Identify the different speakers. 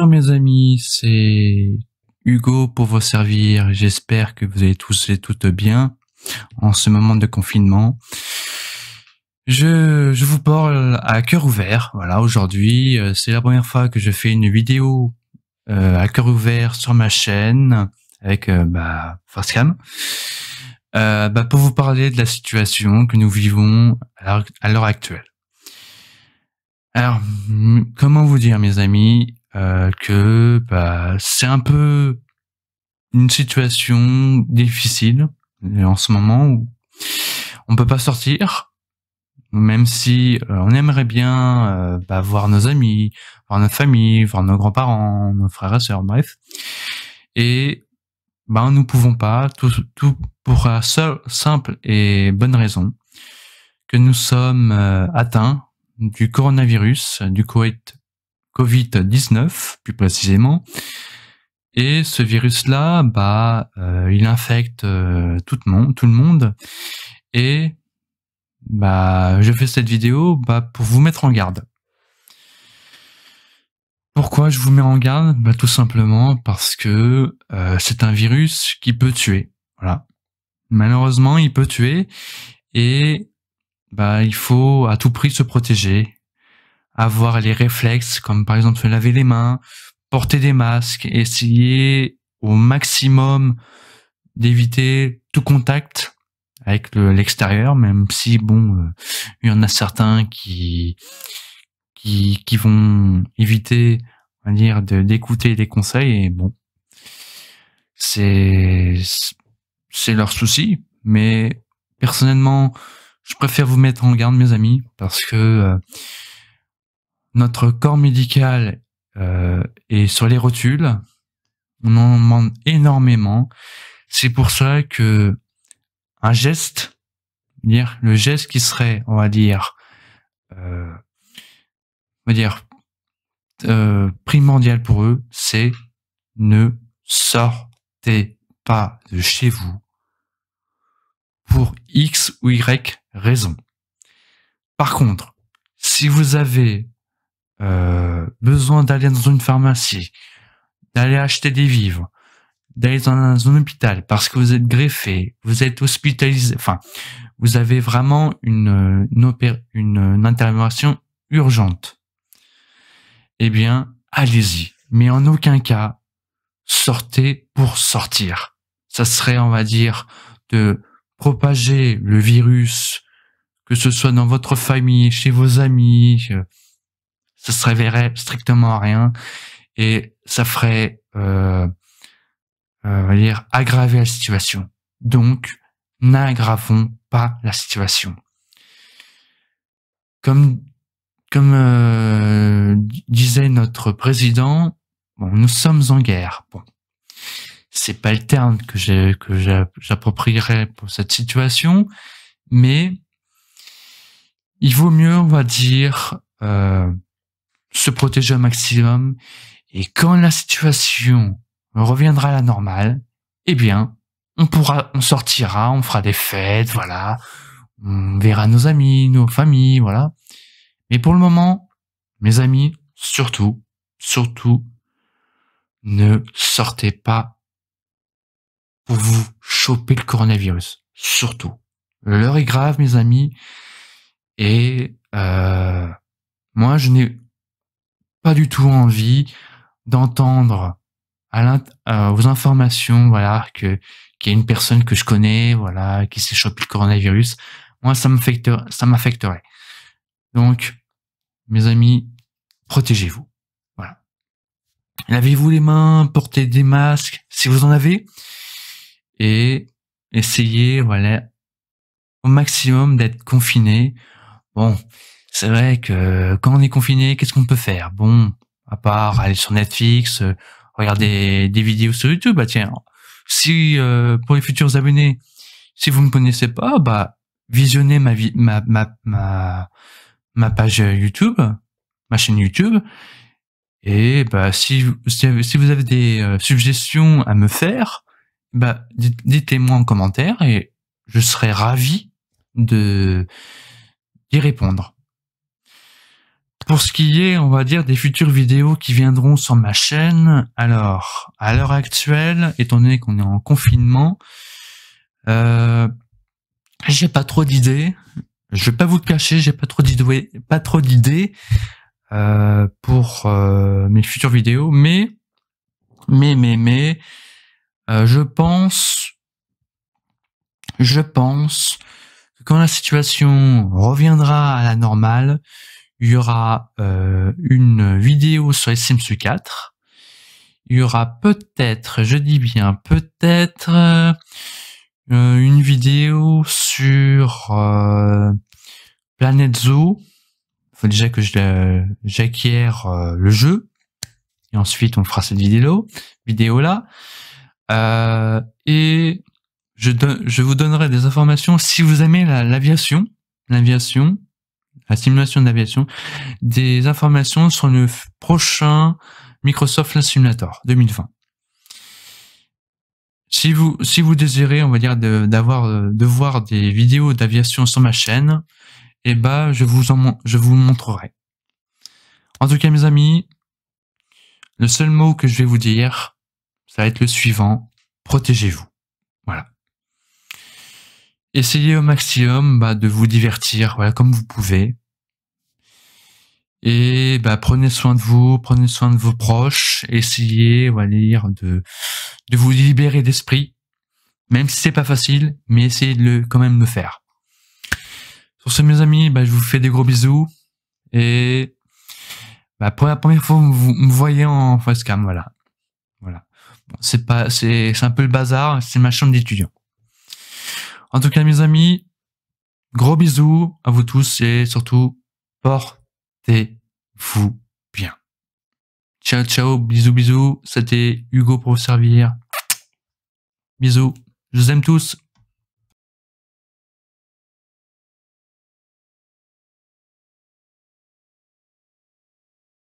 Speaker 1: Bonjour mes amis, c'est Hugo pour vous servir. J'espère que vous allez tous et toutes bien en ce moment de confinement. Je, je vous parle à cœur ouvert. Voilà, aujourd'hui, euh, c'est la première fois que je fais une vidéo euh, à cœur ouvert sur ma chaîne avec euh, bah, Euh, bah, pour vous parler de la situation que nous vivons à l'heure actuelle. Alors, comment vous dire, mes amis euh, que bah, c'est un peu une situation difficile euh, en ce moment où on peut pas sortir, même si euh, on aimerait bien bah, voir nos amis, voir notre famille, voir nos grands-parents, nos frères et sœurs, bref. Et ben nous pouvons pas, tout, tout pour la seule simple et bonne raison que nous sommes atteints du coronavirus, du Covid Covid-19 plus précisément. Et ce virus-là, bah, euh, il infecte euh, tout, le monde, tout le monde. Et bah, je fais cette vidéo bah, pour vous mettre en garde. Pourquoi je vous mets en garde bah, Tout simplement parce que euh, c'est un virus qui peut tuer. Voilà. Malheureusement, il peut tuer et bah, il faut à tout prix se protéger avoir les réflexes, comme par exemple se laver les mains, porter des masques, essayer au maximum d'éviter tout contact avec l'extérieur, même si bon, euh, il y en a certains qui qui, qui vont éviter, on va dire, d'écouter les conseils et bon, c'est c'est leur souci. Mais personnellement, je préfère vous mettre en garde, mes amis, parce que euh, notre corps médical euh, est sur les rotules. On en demande énormément. C'est pour ça que un geste, dire le geste qui serait, on va dire, euh, on va dire euh, primordial pour eux, c'est ne sortez pas de chez vous pour X ou Y raison. Par contre, si vous avez euh, besoin d'aller dans une pharmacie, d'aller acheter des vivres, d'aller dans un, hôpital parce que vous êtes greffé, vous êtes hospitalisé, enfin, vous avez vraiment une, une, intervention urgente. Eh bien, allez-y. Mais en aucun cas, sortez pour sortir. Ça serait, on va dire, de propager le virus, que ce soit dans votre famille, chez vos amis, euh, ça se révélerait strictement à rien et ça ferait euh, euh, dire aggraver la situation. Donc, n'aggravons pas la situation. Comme comme euh, disait notre président, nous sommes en guerre. Bon, c'est pas le terme que j'ai que j'approprierais pour cette situation, mais il vaut mieux, on va dire, se protéger au maximum. Et quand la situation reviendra à la normale, eh bien, on pourra, on sortira, on fera des fêtes, voilà. On verra nos amis, nos familles, voilà. Mais pour le moment, mes amis, surtout, surtout, ne sortez pas pour vous choper le coronavirus. Surtout. L'heure est grave, mes amis. Et euh, moi, je n'ai pas du tout envie d'entendre à euh, informations, voilà, que qu'il y a une personne que je connais, voilà, qui s'est chopé le coronavirus, moi ça m'affecterait, ça m'affecterait. Donc, mes amis, protégez-vous. Voilà. Lavez-vous les mains, portez des masques si vous en avez, et essayez, voilà, au maximum d'être confiné. Bon, c'est vrai que euh, quand on est confiné, qu'est-ce qu'on peut faire Bon, à part aller sur Netflix, euh, regarder des vidéos sur YouTube, bah tiens, si euh, pour les futurs abonnés, si vous me connaissez pas, bah visionnez ma vie, ma, ma, ma page YouTube, ma chaîne YouTube. Et bah si si vous avez des suggestions à me faire, bah dites-les-moi en commentaire et je serai ravi de d'y répondre. Pour ce qui est, on va dire, des futures vidéos qui viendront sur ma chaîne, alors, à l'heure actuelle, étant donné qu'on est en confinement, euh, j'ai pas trop d'idées. Je vais pas vous le cacher, j'ai pas trop d'idées, pas trop d'idées euh, pour euh, mes futures vidéos, mais, mais, mais, mais, je pense, je pense que quand la situation reviendra à la normale, il y aura euh, une vidéo sur les Sims 4. Il y aura peut-être, je dis bien peut-être, euh, une vidéo sur euh, Planet Zoo. Il faut déjà que euh, j'acquière le jeu. Et ensuite, on fera cette vidéo, vidéo là. et je, je vous donnerai des informations si vous aimez l'aviation. l'aviation, la simulation d'aviation, des informations sur le prochain Microsoft Flight Simulator 2020. Si vous, si vous désirez, on va dire, d'avoir, euh, de, voir des vidéos d'aviation sur ma chaîne, et eh ben, je vous en, je vous montrerai. En tout cas, mes amis, le seul mot que je vais vous dire, ça va être le suivant. Protégez-vous. Voilà essayez au maximum bah, de vous divertir, voilà, comme vous pouvez. Et bah, prenez soin de vous, prenez soin de vos proches, essayez, de, de vous libérer d'esprit, même si c'est pas facile, mais essayez de quand même le faire. Sur ce, mes amis, bah, je vous fais des gros bisous et pour la première fois, vous me voyez en facecam, voilà. Voilà. c'est pas, c'est un peu le bazar, c'est ma chambre d'étudiant. En tout cas, mes amis, gros bisous à vous tous et surtout, portez-vous bien. Ciao, ciao, bisous, bisous. C'était Hugo pour vous servir. Bisous. Je vous aime tous.